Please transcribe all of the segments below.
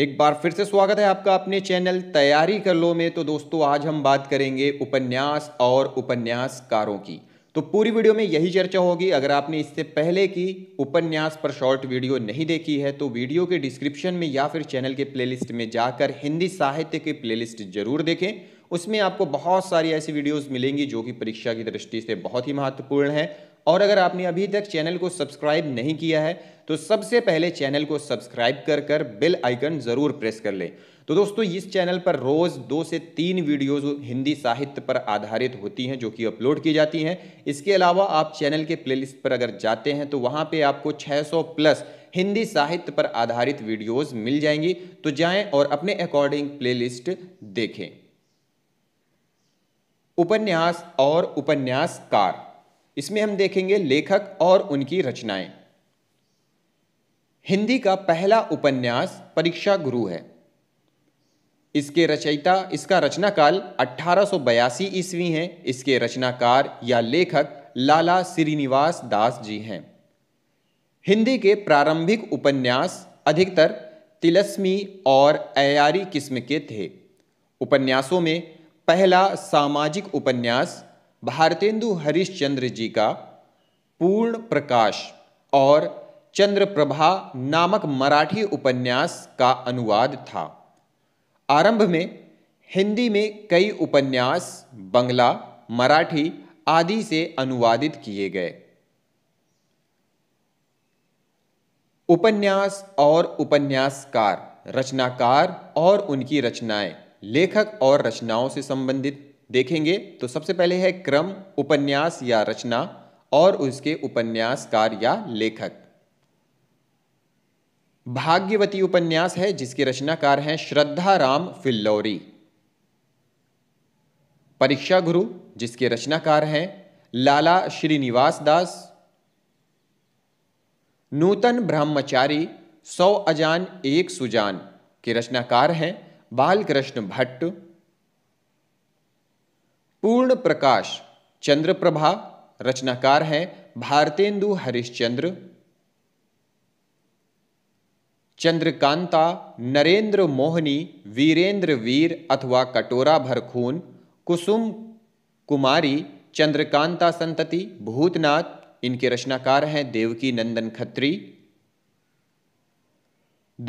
एक बार फिर से स्वागत है आपका अपने चैनल तैयारी कर लो में तो दोस्तों आज हम बात करेंगे उपन्यास और उपन्यासकारों की तो पूरी वीडियो में यही चर्चा होगी अगर आपने इससे पहले की उपन्यास पर शॉर्ट वीडियो नहीं देखी है तो वीडियो के डिस्क्रिप्शन में या फिर चैनल के प्लेलिस्ट में जाकर हिंदी साहित्य की प्लेलिस्ट जरूर देखें उसमें आपको बहुत सारी ऐसी वीडियोस मिलेंगी जो कि परीक्षा की दृष्टि से बहुत ही महत्वपूर्ण है और अगर आपने अभी तक चैनल को सब्सक्राइब नहीं किया है तो सबसे पहले चैनल को सब्सक्राइब कर कर बेल आइकन ज़रूर प्रेस कर लें तो दोस्तों इस चैनल पर रोज़ दो से तीन वीडियोस हिंदी साहित्य पर आधारित होती हैं जो कि अपलोड की जाती हैं इसके अलावा आप चैनल के प्लेलिस्ट पर अगर जाते हैं तो वहाँ पे आपको 600 प्लस हिंदी साहित्य पर आधारित वीडियोस मिल जाएंगी तो जाएं और अपने अकॉर्डिंग प्लेलिस्ट देखें उपन्यास और उपन्यासकार इसमें हम देखेंगे लेखक और उनकी रचनाएं हिंदी का पहला उपन्यास परीक्षा गुरु है इसके रचयिता इसका रचनाकाल 1882 ईस्वी है इसके रचनाकार या लेखक लाला श्रीनिवास दास जी हैं हिंदी के प्रारंभिक उपन्यास अधिकतर तिलस्मी और अयारी किस्म के थे उपन्यासों में पहला सामाजिक उपन्यास भारतेंदु हरिश्चंद्र जी का पूर्ण प्रकाश और चंद्रप्रभा नामक मराठी उपन्यास का अनुवाद था आरंभ में हिंदी में कई उपन्यास बंगला मराठी आदि से अनुवादित किए गए उपन्यास और उपन्यासकार रचनाकार और उनकी रचनाएं लेखक और रचनाओं से संबंधित देखेंगे तो सबसे पहले है क्रम उपन्यास या रचना और उसके उपन्यासकार या लेखक भाग्यवती उपन्यास है जिसके रचनाकार हैं श्रद्धा राम फिल्लौरी परीक्षा गुरु जिसके रचनाकार हैं लाला श्रीनिवास दास नूतन ब्रह्मचारी सौ अजान एक सुजान के रचनाकार हैं बालकृष्ण भट्ट पूर्ण प्रकाश चंद्रप्रभा रचनाकार हैं भारतेंदु हरिश्चंद्र चंद्रकांता नरेंद्र मोहनी वीरेंद्र वीर अथवा कटोरा भरखून कुसुम कुमारी चंद्रकांता संतति भूतनाथ इनके रचनाकार हैं देवकी नंदन खत्री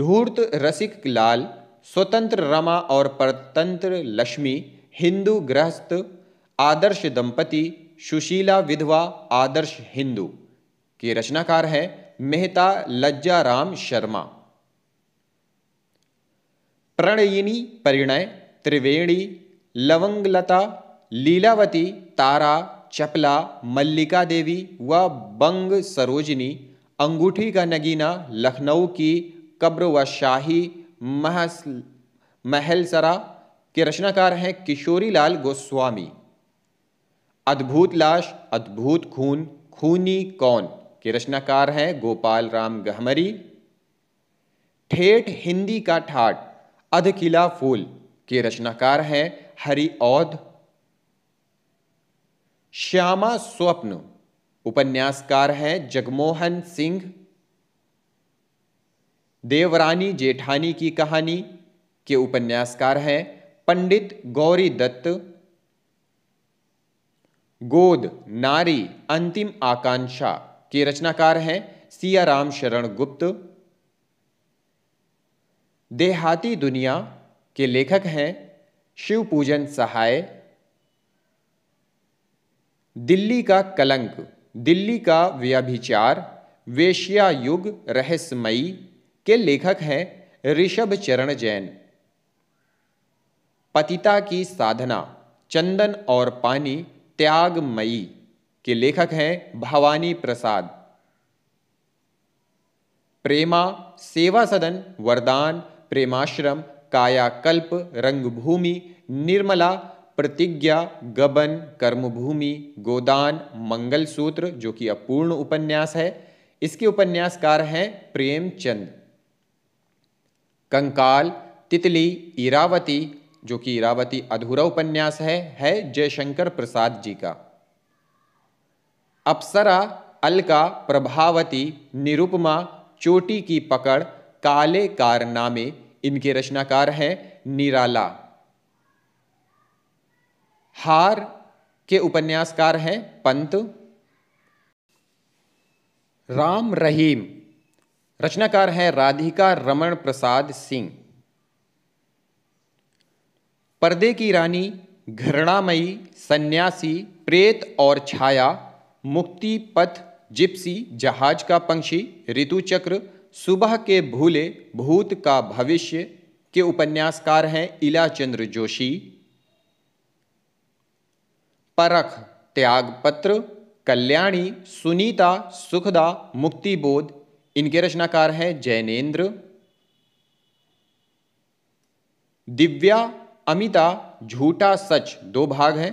धूर्त रसिक लाल स्वतंत्र रमा और परतंत्र लक्ष्मी हिंदू गृहस्थ आदर्श दंपति सुशीला विधवा आदर्श हिंदू के रचनाकार हैं मेहता लज्जा राम शर्मा प्रणयिनी परिणय त्रिवेणी लवंगलता लीलावती तारा चपला मल्लिका देवी व बंग सरोजिनी अंगूठी का नगीना लखनऊ की कब्र व शाही महस महलसरा के रचनाकार हैं किशोरीलाल गोस्वामी अद्भुत लाश अद्भुत खून खूनी कौन के रचनाकार हैं गोपाल राम गहमरी ठेठ हिंदी का ठाठ अधकिला फूल के रचनाकार हैं हरि औध श्यामा स्वप्न उपन्यासकार हैं जगमोहन सिंह देवरानी जेठानी की कहानी के उपन्यासकार हैं पंडित गौरी दत्त गोद नारी अंतिम आकांक्षा के रचनाकार हैं राम शरण गुप्त देहाती दुनिया के लेखक हैं शिव पूजन सहाय दिल्ली का कलंक दिल्ली का व्यभिचार वेश्या युग रहस्यमयी के लेखक हैं ऋषभ चरण जैन पतिता की साधना चंदन और पानी त्यागमयी के लेखक हैं भवानी प्रसाद प्रेमा सेवा सदन वरदान प्रेमाश्रम कायाकल्प रंगभूमि निर्मला प्रतिज्ञा गबन कर्मभूमि गोदान मंगलसूत्र जो कि अपूर्ण उपन्यास है इसके उपन्यासकार हैं प्रेमचंद कंकाल तितली ईरावती जो कि इरावती अधूरा उपन्यास है है जयशंकर प्रसाद जी का अप्सरा अलका प्रभावती निरुपमा चोटी की पकड़ काले कारनामे इनके रचनाकार हैं निराला हार के उपन्यासकार हैं पंत राम रहीम रचनाकार हैं राधिका रमण प्रसाद सिंह पर्दे की रानी घृणामयी सन्यासी प्रेत और छाया मुक्ति पथ जिप्सी जहाज का पंक्षी ऋतुचक्र सुबह के भूले भूत का भविष्य के उपन्यासकार हैं इला चंद्र जोशी परख त्यागपत्र कल्याणी सुनीता सुखदा मुक्तिबोध इनके रचनाकार हैं जैनेन्द्र दिव्या अमिता झूठा सच दो भाग हैं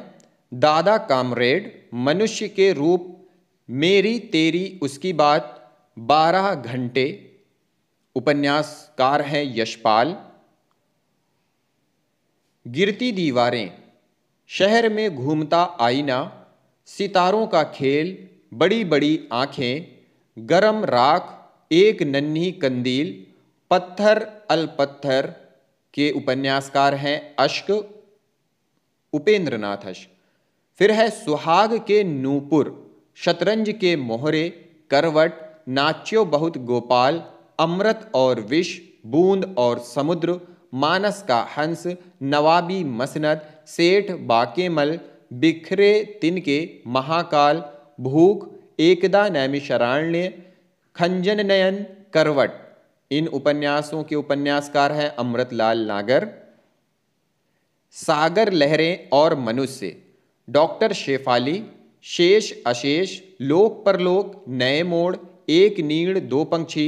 दादा कामरेड मनुष्य के रूप मेरी तेरी उसकी बात बारह घंटे उपन्यासकार हैं यशपाल गिरती दीवारें शहर में घूमता आईना सितारों का खेल बड़ी बड़ी आँखें गरम राख एक नन्ही कंदील पत्थर अल पत्थर के उपन्यासकार हैं अश्क उपेंद्र नाथ अश्क फिर है सुहाग के नूपुर शतरंज के मोहरे करवट नाच्यो बहुत गोपाल अमृत और विष बूंद और समुद्र मानस का हंस नवाबी मसनद सेठ बाकेमल बिखरे तिनके महाकाल भूख एकदा नैमिशरण्य खंजन नयन करवट इन उपन्यासों के उपन्यासकार हैं अमृतलाल नागर सागर लहरें और मनुष्य डॉक्टर शेफाली शेष अशेष लोक परलोक नए मोड़ एक नीड़ दो पंक्षी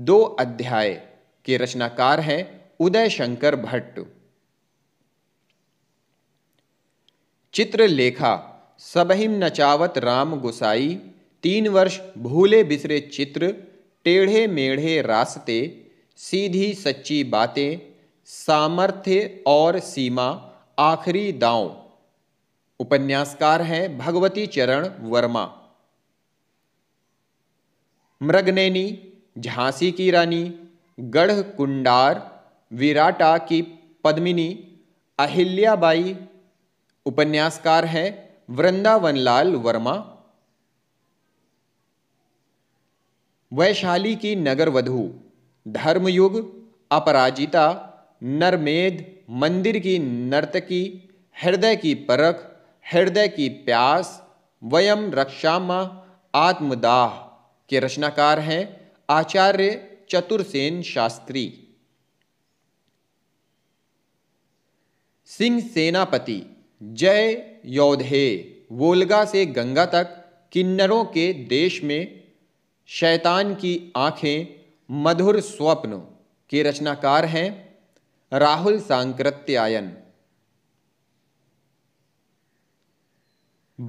दो अध्याय के रचनाकार हैं उदय शंकर भट्ट चित्रलेखा सबहिम नचावत राम गोसाई तीन वर्ष भूले बिसरे चित्र टेढ़े मेढ़े रास्ते सीधी सच्ची बातें सामर्थ्य और सीमा आखिरी दांव उपन्यासकार हैं भगवती चरण वर्मा मृगनैनी झांसी की रानी गढ़ कुंडार विराटा की पद्मिनी अहिल्याबाई उपन्यासकार है वृंदावनलाल वर्मा वैशाली की नगर वधु धर्मयुग अपराजिता नरमेद मंदिर की नर्तकी हृदय की परख हृदय की प्यास वयम रक्षामा आत्मदाह के रचनाकार हैं आचार्य चतुर्सेन शास्त्री सिंह सेनापति जय योधे वोलगा से गंगा तक किन्नरों के देश में शैतान की आंखें मधुर स्वप्न के रचनाकार हैं राहुल सांकृत्यायन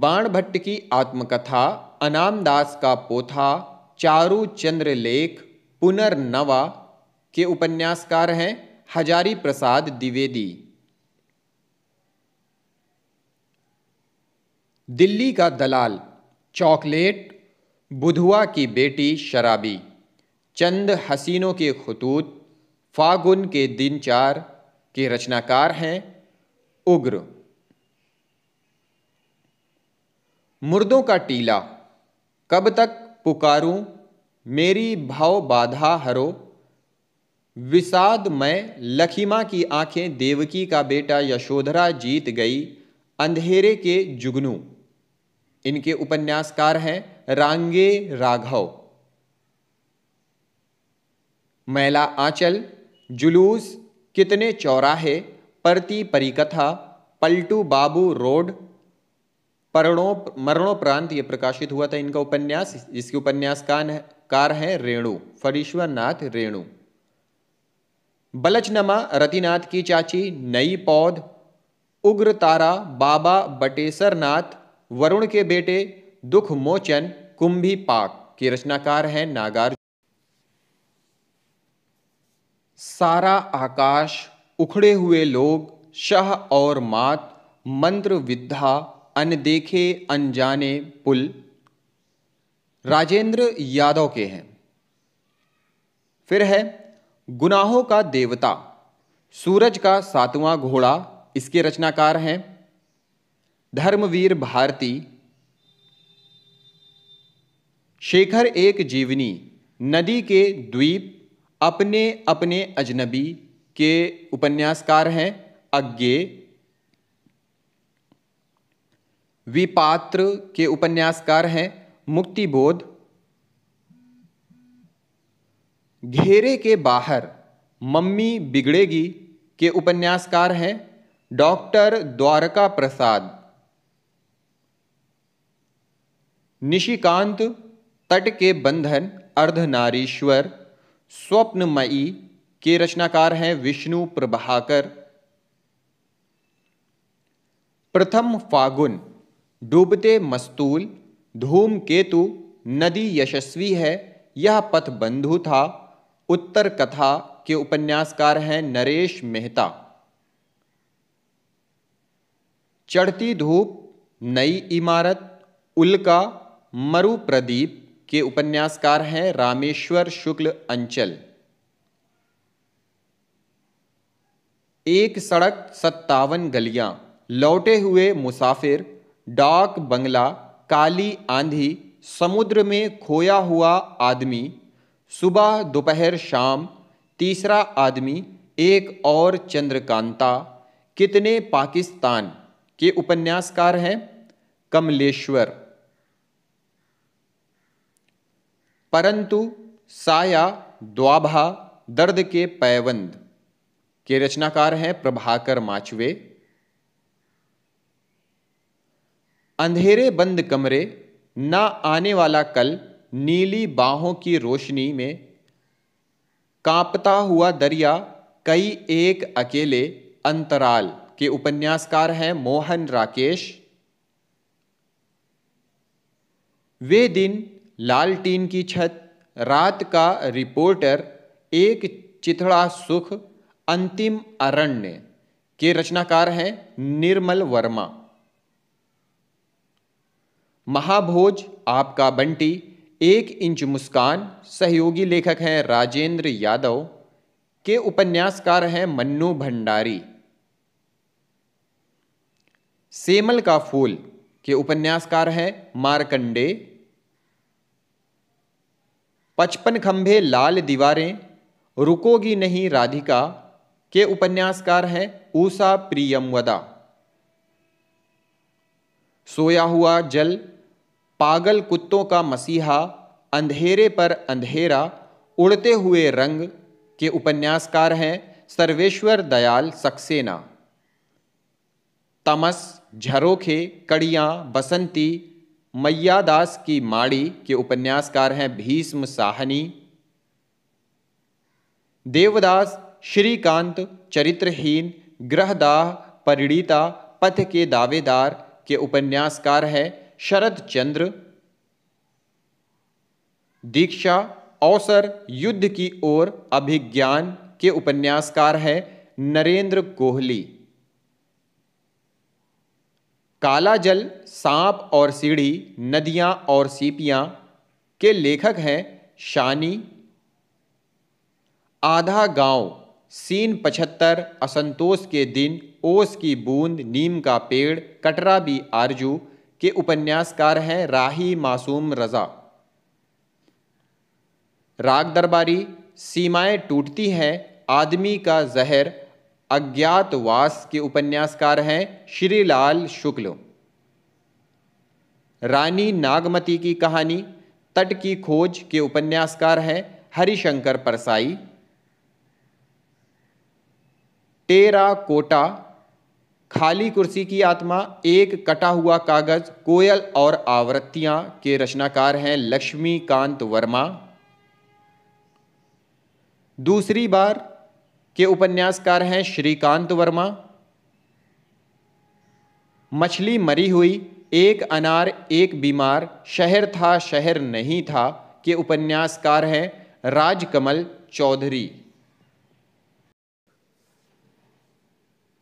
बाण भट्ट की आत्मकथा अनामदास का पोथा चारू चंद्र लेख पुनर्नवा के उपन्यासकार हैं हजारी प्रसाद द्विवेदी दिल्ली का दलाल चॉकलेट बुधुआ की बेटी शराबी चंद हसीनों के खतूत फागुन के दिन चार के रचनाकार हैं उग्र मुर्दों का टीला कब तक पुकारूं मेरी भाव बाधा हरो विषाद मैं लखीमा की आंखें देवकी का बेटा यशोधरा जीत गई अंधेरे के जुगनू इनके उपन्यासकार हैं रांगे राघव मैला आंचल जुलूस कितने चौराहे परती परिकथा पलटू बाबू रोड परणो मरणोप्रांत ये प्रकाशित हुआ था इनका उपन्यास जिसके उपन्यासकार हैं कार हैं रेणु फरीश्वर नाथ रेणु बलचनमा रतिनाथ की चाची नई पौध उग्र तारा बाबा बटेसर नाथ वरुण के बेटे दुख मोचन कुंभी पाक के रचनाकार हैं नागार्जुन सारा आकाश उखड़े हुए लोग शह और मात मंत्र विद्या अनदेखे अनजाने पुल राजेंद्र यादव के हैं फिर है गुनाहों का देवता सूरज का सातवां घोड़ा इसके रचनाकार हैं धर्मवीर भारती शेखर एक जीवनी नदी के द्वीप अपने अपने अजनबी के उपन्यासकार हैं अज्ञे विपात्र के उपन्यासकार हैं मुक्ति बोध घेरे के बाहर मम्मी बिगड़ेगी के उपन्यासकार हैं डॉक्टर द्वारका प्रसाद निशिकांत तट के बंधन अर्धनारीश्वर स्वप्नमयी के रचनाकार हैं विष्णु प्रभाकर प्रथम फागुन डूबते मस्तूल धूम केतु नदी यशस्वी है यह पथ बंधु था उत्तर कथा के उपन्यासकार हैं नरेश मेहता चढ़ती धूप नई इमारत उल्का मरु प्रदीप के उपन्यासकार हैं रामेश्वर शुक्ल अंचल एक सड़क सत्तावन गलियां लौटे हुए मुसाफिर डाक बंगला काली आंधी समुद्र में खोया हुआ आदमी सुबह दोपहर शाम तीसरा आदमी एक और चंद्रकांता कितने पाकिस्तान के उपन्यासकार हैं कमलेश्वर परंतु साया द्वाभा दर्द के पैवंद के रचनाकार हैं प्रभाकर माचवे अंधेरे बंद कमरे ना आने वाला कल नीली बाहों की रोशनी में कांपता हुआ दरिया कई एक अकेले अंतराल के उपन्यासकार हैं मोहन राकेश वे दिन लालटीन की छत रात का रिपोर्टर एक चिथड़ा सुख अंतिम अरण्य के रचनाकार हैं निर्मल वर्मा महाभोज आपका बंटी एक इंच मुस्कान सहयोगी लेखक हैं राजेंद्र यादव के उपन्यासकार हैं मन्नू भंडारी सेमल का फूल के उपन्यासकार हैं मारकंडे पचपन खंभे लाल दीवारें रुकोगी नहीं राधिका के उपन्यासकार हैं ऊषा प्रियमवदा सोया हुआ जल पागल कुत्तों का मसीहा अंधेरे पर अंधेरा उड़ते हुए रंग के उपन्यासकार हैं सर्वेश्वर दयाल सक्सेना तमस झरोखे कड़ियाँ बसंती मैयादास की माड़ी के उपन्यासकार हैं भीष्म साहनी देवदास श्रीकांत चरित्रहीन ग्रहदाह परिणीता पथ के दावेदार के उपन्यासकार हैं शरद चंद्र दीक्षा अवसर युद्ध की ओर अभिज्ञान के उपन्यासकार है नरेंद्र कोहली काला जल सांप और सीढ़ी नदियां और सीपियां के लेखक हैं शानी आधा गांव सीन पचहत्तर असंतोष के दिन ओस की बूंद नीम का पेड़ कटरा बी आरजू के उपन्यासकार हैं राही मासूम रज़ा राग दरबारी सीमाएं टूटती हैं आदमी का जहर अज्ञातवास के उपन्यासकार हैं श्रीलाल शुक्ल रानी नागमती की कहानी तट की खोज के उपन्यासकार हैं हरिशंकर परसाई टेरा कोटा खाली कुर्सी की आत्मा एक कटा हुआ कागज कोयल और आवृत्तियां के रचनाकार हैं लक्ष्मीकांत वर्मा दूसरी बार के उपन्यासकार हैं श्रीकांत वर्मा मछली मरी हुई एक अनार एक बीमार शहर था शहर नहीं था के उपन्यासकार हैं राजकमल चौधरी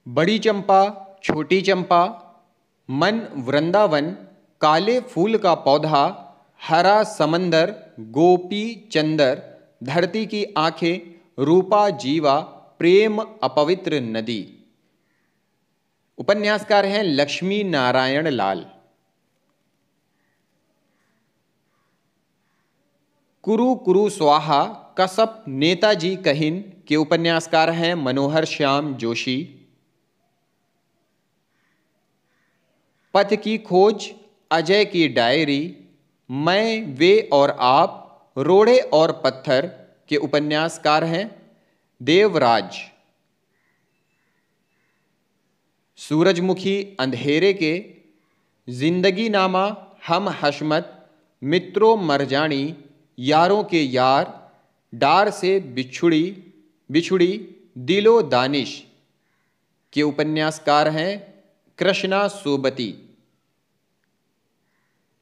बड़ी चंपा छोटी चंपा मन वृंदावन काले फूल का पौधा हरा समंदर गोपी चंदर धरती की आंखें रूपा जीवा प्रेम अपवित्र नदी उपन्यासकार हैं लक्ष्मी नारायण लाल कुरु कुरु स्वाहा कसप नेताजी कहिन के उपन्यासकार हैं मनोहर श्याम जोशी पथ की खोज अजय की डायरी मैं वे और आप रोड़े और पत्थर के उपन्यासकार हैं देवराज सूरजमुखी अंधेरे के जिंदगी नामा हम हशमत मित्रों मरजानी यारों के यार डार से बिछुड़ी बिछुड़ी दिलो दानिश के उपन्यासकार हैं कृष्णा सोबती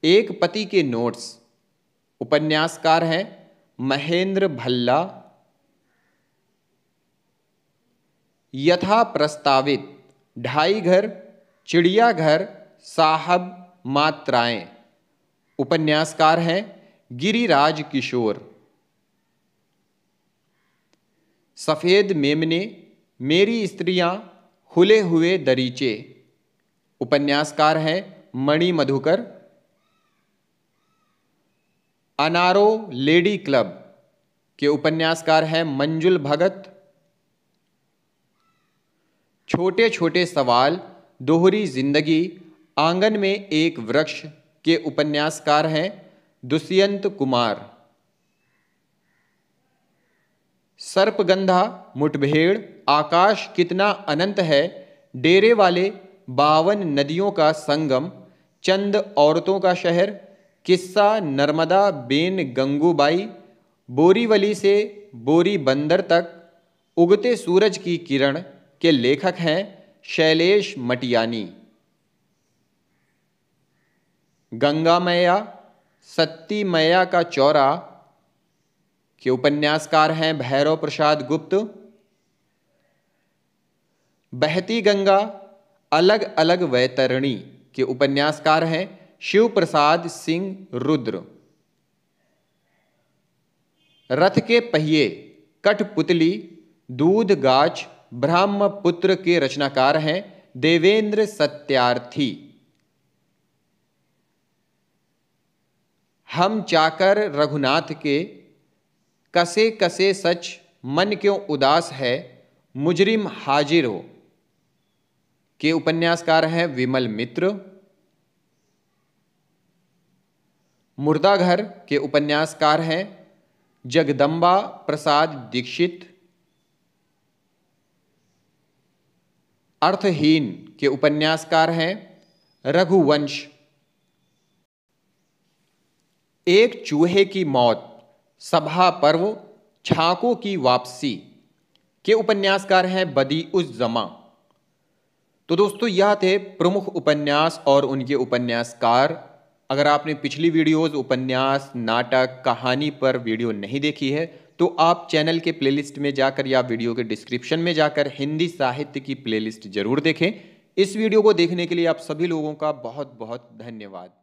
एक पति के नोट्स उपन्यासकार हैं महेंद्र भल्ला यथा प्रस्तावित ढाई घर चिड़ियाघर साहब मात्राएं उपन्यासकार हैं गिरिराज किशोर सफ़ेद मेमने मेरी स्त्रियां हुले हुए दरीचे उपन्यासकार हैं मणि मधुकर अनारो लेडी क्लब के उपन्यासकार हैं मंजुल भगत छोटे छोटे सवाल दोहरी जिंदगी आंगन में एक वृक्ष के उपन्यासकार हैं दुष्यंत कुमार सर्पगंधा मुठभेड़ आकाश कितना अनंत है डेरे वाले बावन नदियों का संगम चंद औरतों का शहर किस्सा नर्मदा बेन गंगूबाई बोरीवली से बोरी बंदर तक उगते सूरज की किरण के लेखक हैं शैलेश मटियानी गंगा मैया सत्ती मैया का चौरा के उपन्यासकार हैं भैरव प्रसाद गुप्त बहती गंगा अलग अलग वैतरणी के उपन्यासकार हैं शिव प्रसाद सिंह रुद्र रथ के पहिए कठपुतली दूध गाछ पुत्र के रचनाकार हैं देवेंद्र सत्यार्थी हम चाकर रघुनाथ के कसे कसे सच मन क्यों उदास है मुजरिम हाजिर हो के उपन्यासकार हैं विमल मित्र मुर्दाघर के उपन्यासकार हैं जगदम्बा प्रसाद दीक्षित अर्थहीन के उपन्यासकार हैं रघुवंश एक चूहे की मौत सभा पर्व छाकों की वापसी के उपन्यासकार हैं बदी उस जमा तो दोस्तों यह थे प्रमुख उपन्यास और उनके उपन्यासकार अगर आपने पिछली वीडियोस उपन्यास नाटक कहानी पर वीडियो नहीं देखी है तो आप चैनल के प्लेलिस्ट में जाकर या वीडियो के डिस्क्रिप्शन में जाकर हिंदी साहित्य की प्लेलिस्ट जरूर देखें इस वीडियो को देखने के लिए आप सभी लोगों का बहुत बहुत धन्यवाद